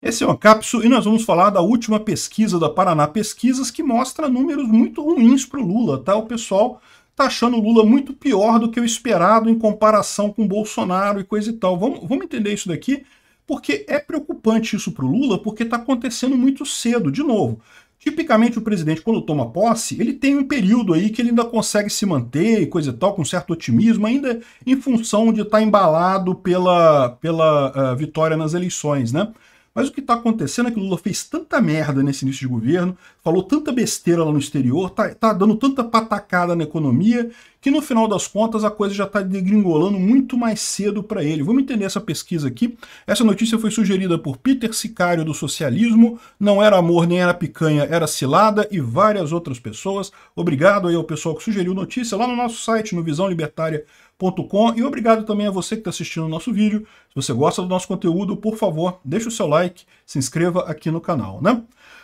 Esse é o Ancapso e nós vamos falar da última pesquisa da Paraná Pesquisas que mostra números muito ruins para o Lula, tá? O pessoal tá achando o Lula muito pior do que o esperado em comparação com Bolsonaro e coisa e tal. Vamos, vamos entender isso daqui, porque é preocupante isso para o Lula, porque está acontecendo muito cedo, de novo. Tipicamente o presidente, quando toma posse, ele tem um período aí que ele ainda consegue se manter e coisa e tal, com certo otimismo, ainda em função de estar tá embalado pela, pela uh, vitória nas eleições, né? Mas o que está acontecendo é que o Lula fez tanta merda nesse início de governo, falou tanta besteira lá no exterior, tá, tá dando tanta patacada na economia, que no final das contas a coisa já está degringolando muito mais cedo para ele. Vamos entender essa pesquisa aqui. Essa notícia foi sugerida por Peter Sicário do Socialismo, não era amor nem era picanha, era cilada e várias outras pessoas. Obrigado aí ao pessoal que sugeriu notícia lá no nosso site, no Visão Libertária. E obrigado também a você que está assistindo o nosso vídeo. Se você gosta do nosso conteúdo, por favor, deixe o seu like, se inscreva aqui no canal, né?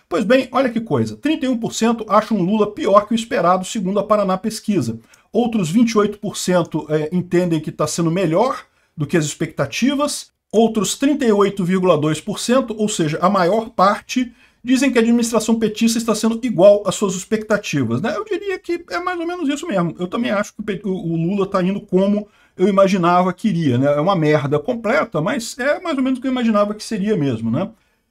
Pois bem, olha que coisa, 31% acham Lula pior que o esperado, segundo a Paraná Pesquisa outros 28% é, entendem que está sendo melhor do que as expectativas, outros 38,2%, ou seja, a maior parte, dizem que a administração petista está sendo igual às suas expectativas. Né? Eu diria que é mais ou menos isso mesmo. Eu também acho que o Lula está indo como eu imaginava que iria. Né? É uma merda completa, mas é mais ou menos o que eu imaginava que seria mesmo. Né?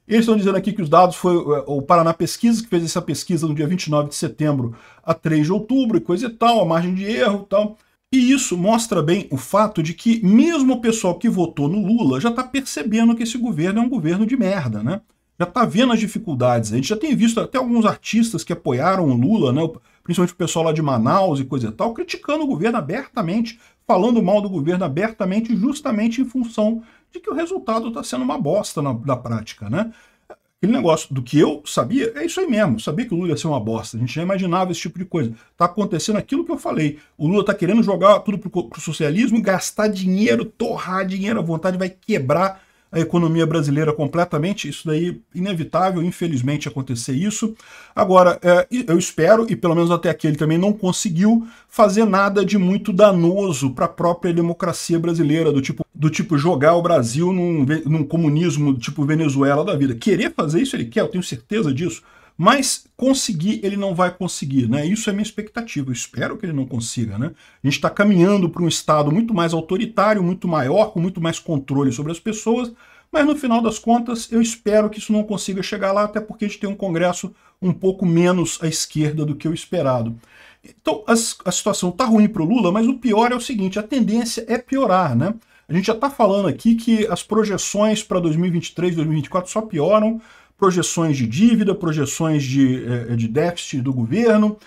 Eles estão dizendo aqui que os dados foi é, o Paraná Pesquisa, que fez essa pesquisa no dia 29 de setembro a 3 de outubro, e coisa e tal, a margem de erro e tal. E isso mostra bem o fato de que mesmo o pessoal que votou no Lula já está percebendo que esse governo é um governo de merda, né? Já está vendo as dificuldades. A gente já tem visto até alguns artistas que apoiaram o Lula, né? principalmente o pessoal lá de Manaus e coisa e tal, criticando o governo abertamente, falando mal do governo abertamente, justamente em função de que o resultado está sendo uma bosta na, na prática, né? Aquele negócio do que eu sabia, é isso aí mesmo. Sabia que o Lula ia ser uma bosta. A gente já imaginava esse tipo de coisa. Está acontecendo aquilo que eu falei. O Lula está querendo jogar tudo para pro socialismo, gastar dinheiro, torrar dinheiro à vontade, vai quebrar a economia brasileira completamente. Isso daí inevitável, infelizmente, acontecer isso. Agora, é, eu espero, e pelo menos até aqui ele também não conseguiu fazer nada de muito danoso para a própria democracia brasileira, do tipo, do tipo jogar o Brasil num, num comunismo tipo Venezuela da vida. Querer fazer isso ele quer, eu tenho certeza disso. Mas conseguir, ele não vai conseguir, né? Isso é minha expectativa. Eu espero que ele não consiga, né? A gente está caminhando para um Estado muito mais autoritário, muito maior, com muito mais controle sobre as pessoas, mas no final das contas eu espero que isso não consiga chegar lá, até porque a gente tem um Congresso um pouco menos à esquerda do que o esperado. Então as, a situação está ruim para o Lula, mas o pior é o seguinte, a tendência é piorar, né? A gente já está falando aqui que as projeções para 2023, 2024 só pioram, projeções de dívida, projeções de, eh, de déficit do governo,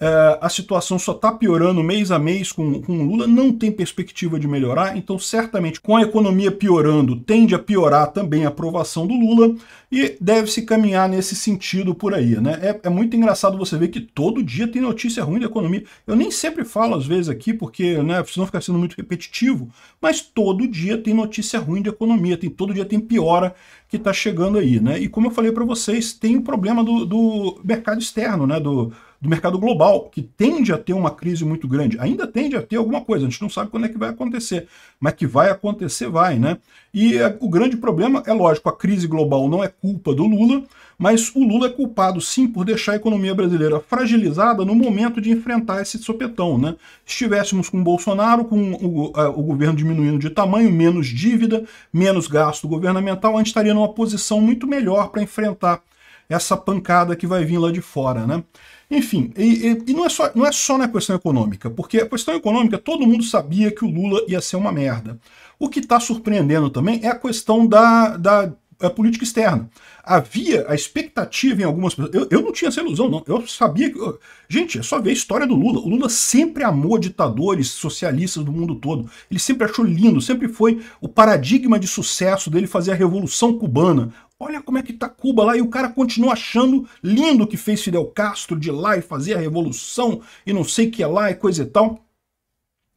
eh, a situação só está piorando mês a mês com, com o Lula, não tem perspectiva de melhorar, então certamente com a economia piorando, tende a piorar também a aprovação do Lula e deve se caminhar nesse sentido por aí. Né? É, é, muito engraçado você ver que todo dia tem notícia ruim da economia. Eu nem sempre falo às vezes aqui, porque né, senão fica sendo muito repetitivo, mas todo dia tem notícia ruim de economia, tem, todo dia tem piora que está chegando aí. Né? E como eu falei para vocês, tem o problema do, do mercado externo, né? do do mercado global, que tende a ter uma crise muito grande. Ainda tende a ter alguma coisa, a gente não sabe quando é que vai acontecer, mas que vai acontecer, vai, né? E é, o grande problema, é lógico, a crise global não é culpa do Lula, mas o Lula é culpado sim por deixar a economia brasileira fragilizada no momento de enfrentar esse sopetão, né? Estivéssemos com Bolsonaro, com o, o governo diminuindo de tamanho, menos dívida, menos gasto governamental, a gente estaria numa posição muito melhor para enfrentar essa pancada que vai vir lá de fora, né? Enfim, e, e, e, não, é só, não é só na questão econômica, porque a questão econômica todo mundo sabia que o Lula ia ser uma merda. O que está surpreendendo também é a questão da, da política externa. Havia a expectativa em algumas pessoas. Eu, eu não tinha essa ilusão, não. Eu sabia que. Eu... Gente, é só ver a história do Lula. O Lula sempre amou ditadores socialistas do mundo todo. Ele sempre achou lindo, sempre foi o paradigma de sucesso dele fazer a Revolução Cubana. Olha como é que tá Cuba lá e o cara continua achando lindo o que fez Fidel Castro de lá e fazer a revolução e não sei que é lá e coisa e tal.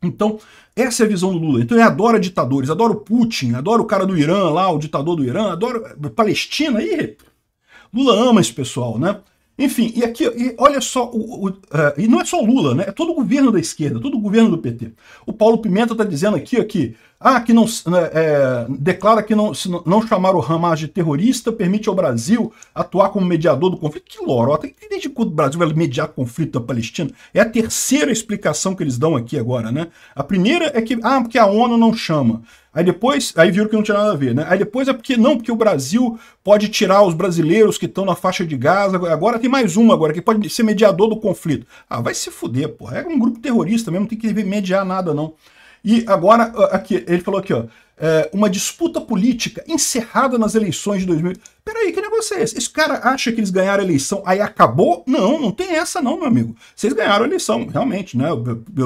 Então, essa é a visão do Lula. Então ele adora ditadores, adora o Putin, adora o cara do Irã lá, o ditador do Irã, adora eh, Palestina. Ih, Lula ama esse pessoal, né? Enfim, e aqui, e olha só, o, o, uh, e não é só Lula, né? É todo o governo da esquerda, todo o governo do PT. O Paulo Pimenta está dizendo aqui, aqui, ah, que não né, é, declara que não, se não chamar o Hamas de terrorista permite ao Brasil atuar como mediador do conflito. Que lorota! Desde quando o Brasil vai mediar conflito da Palestina? É a terceira explicação que eles dão aqui agora, né? A primeira é que, ah, porque a ONU não chama. Aí depois, aí viram que não tinha nada a ver, né? Aí depois é porque não, porque o Brasil pode tirar os brasileiros que estão na faixa de Gaza. Agora tem mais uma agora que pode ser mediador do conflito. Ah, vai se fuder, porra. É um grupo terrorista mesmo, não tem que mediar nada não. E agora ah, aqui, ele falou aqui, ó, é, uma disputa política encerrada nas eleições de 2000. Peraí, que negócio é esse? Esse cara acha que eles ganharam a eleição, aí acabou? Não, não tem essa não, meu amigo. Vocês ganharam a eleição, realmente, né? O,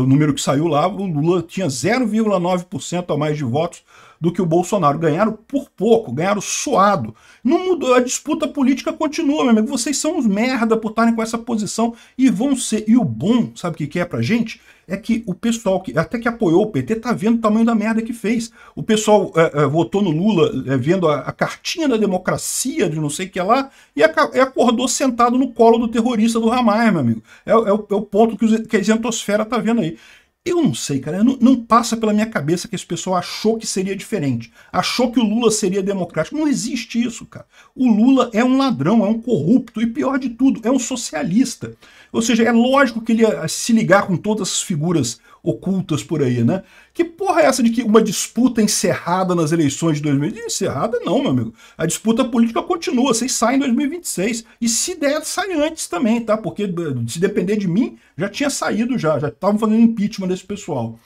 número que saiu lá, o Lula tinha 0,9% a mais de votos do que o Bolsonaro. Ganharam por pouco, ganharam suado. Não mudou, a disputa política continua, meu amigo. Vocês são uns merda por estarem com essa posição e vão ser. E o bom, sabe o que é pra gente? é que o pessoal que até que apoiou o PT tá vendo o tamanho da merda que fez. O pessoal é, é, votou no Lula é, vendo a, a, cartinha da democracia de não sei o que lá e, a, acordou sentado no colo do terrorista do Ramais, meu amigo. É, é o, é o, ponto que, os, que a isentosfera tá vendo aí. Eu não sei, cara. Não, não, passa pela minha cabeça que esse pessoal achou que seria diferente. Achou que o Lula seria democrático. Não existe isso, cara. O Lula é um ladrão, é um corrupto e, pior de tudo, é um socialista. Ou seja, é lógico que ele ia se ligar com todas as figuras ocultas por aí, né? Que porra é essa de que uma disputa encerrada nas eleições de 2020? Encerrada não, meu amigo. A disputa política continua, vocês saem em 2026. E se der, sai antes também, tá? Porque eh, se depender de mim, já tinha saído já, já estavam fazendo impeachment desse pessoal.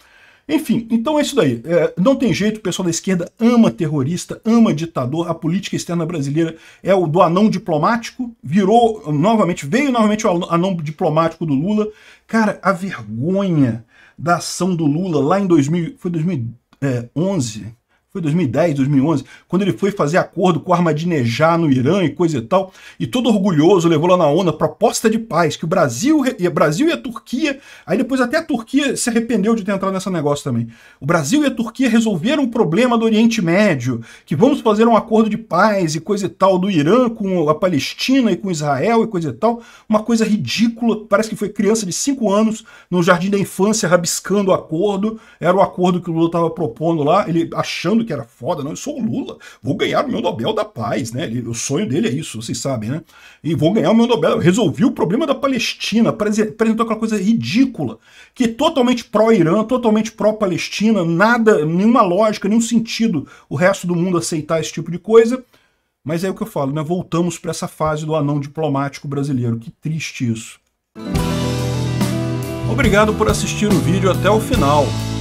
Enfim, então é isso daí. É, não tem jeito, o pessoal da esquerda ama terrorista, ama ditador. A política externa brasileira é o do anão diplomático, virou novamente, veio novamente o anão diplomático do Lula. Cara, a vergonha da ação do Lula lá em 2000, foi 2011, foi 2010, 2011, quando ele foi fazer acordo com Armadinejá no Irã e coisa e tal, e todo orgulhoso levou lá na ONU a proposta de paz que o Brasil, e Brasil e a Turquia, aí depois até a Turquia se arrependeu de ter entrado nesse negócio também. O Brasil e a Turquia resolveram o problema do Oriente Médio, que vamos fazer um acordo de paz e coisa e tal do Irã com a Palestina e com Israel e coisa e tal, uma coisa ridícula, parece que foi criança de 5 anos no jardim da infância rabiscando o acordo, era o acordo que o Lula estava propondo lá, ele achando que era foda, não, eu sou o Lula, vou ganhar o meu Nobel da Paz, né? Ele, o sonho dele é isso, vocês sabem, né? E vou ganhar o meu Nobel, eu resolvi o problema da Palestina, apresentou aquela coisa ridícula, que é totalmente pró-Irã, totalmente pró-Palestina, nada, nenhuma lógica, nenhum sentido o resto do mundo aceitar esse tipo de coisa. Mas é o que eu falo, né? Voltamos para essa fase do anão diplomático brasileiro. Que triste isso. Obrigado por assistir o vídeo até o final.